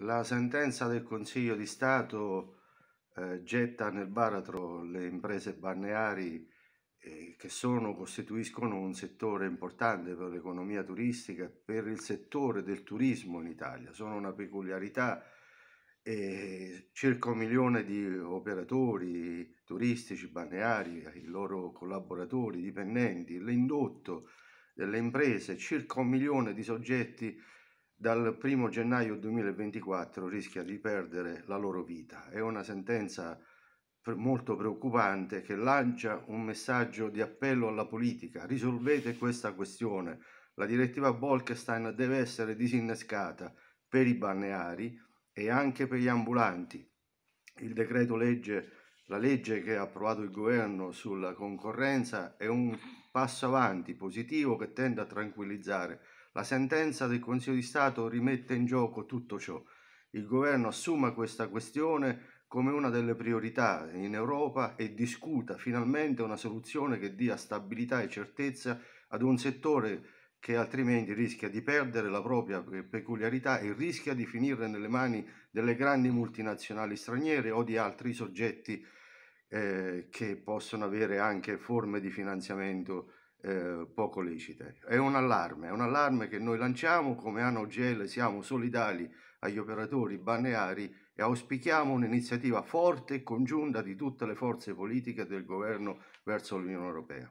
La sentenza del Consiglio di Stato eh, getta nel baratro le imprese balneari eh, che sono, costituiscono un settore importante per l'economia turistica e per il settore del turismo in Italia. Sono una peculiarità eh, circa un milione di operatori turistici, balneari, i loro collaboratori, dipendenti, l'indotto delle imprese, circa un milione di soggetti dal 1 gennaio 2024 rischia di perdere la loro vita. È una sentenza molto preoccupante che lancia un messaggio di appello alla politica. Risolvete questa questione. La direttiva Bolkestein deve essere disinnescata per i balneari e anche per gli ambulanti. Il decreto legge, la legge che ha approvato il governo sulla concorrenza è un passo avanti positivo che tende a tranquillizzare. La sentenza del Consiglio di Stato rimette in gioco tutto ciò. Il governo assuma questa questione come una delle priorità in Europa e discuta finalmente una soluzione che dia stabilità e certezza ad un settore che altrimenti rischia di perdere la propria peculiarità e rischia di finire nelle mani delle grandi multinazionali straniere o di altri soggetti eh, che possono avere anche forme di finanziamento eh, poco lecite. È un allarme, è un allarme che noi lanciamo, come ANOGEL siamo solidali agli operatori balneari e auspichiamo un'iniziativa forte e congiunta di tutte le forze politiche del governo verso l'Unione Europea.